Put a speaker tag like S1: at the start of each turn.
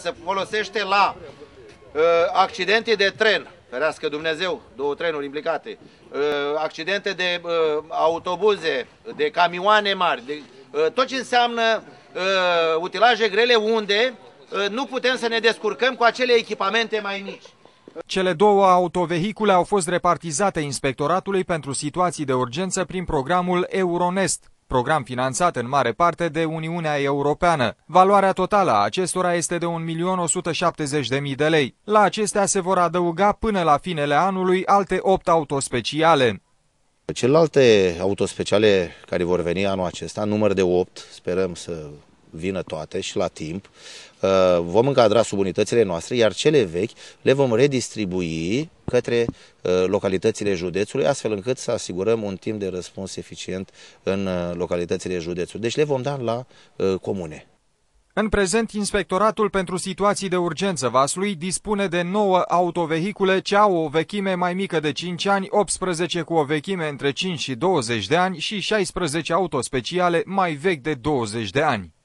S1: se folosește la uh, accidente de tren, ferească Dumnezeu, două trenuri implicate, uh, accidente de uh, autobuze, de camioane mari, de, uh, tot ce înseamnă uh, utilaje grele unde uh, nu putem să ne descurcăm cu acele echipamente mai mici.
S2: Cele două autovehicule au fost repartizate inspectoratului pentru situații de urgență prin programul Euronest, program finanțat în mare parte de Uniunea Europeană. Valoarea totală a acestora este de 1.170.000 de lei. La acestea se vor adăuga până la finele anului alte
S3: 8 autospeciale. Celelalte autospeciale care vor veni anul acesta, număr de 8, sperăm să vină toate și la timp. Uh, vom încadra subunitățile noastre, iar cele vechi le vom redistribui către uh, localitățile județului, astfel încât să asigurăm un timp de răspuns eficient în uh, localitățile județului. Deci le vom da la comune. În prezent, Inspectoratul pentru
S2: Situații de Urgență Vaslui dispune de 9 autovehicule ce au o vechime mai mică de 5 ani, 18 cu o vechime între 5 și 20 de ani și 16 autospeciale mai vechi de 20 de ani.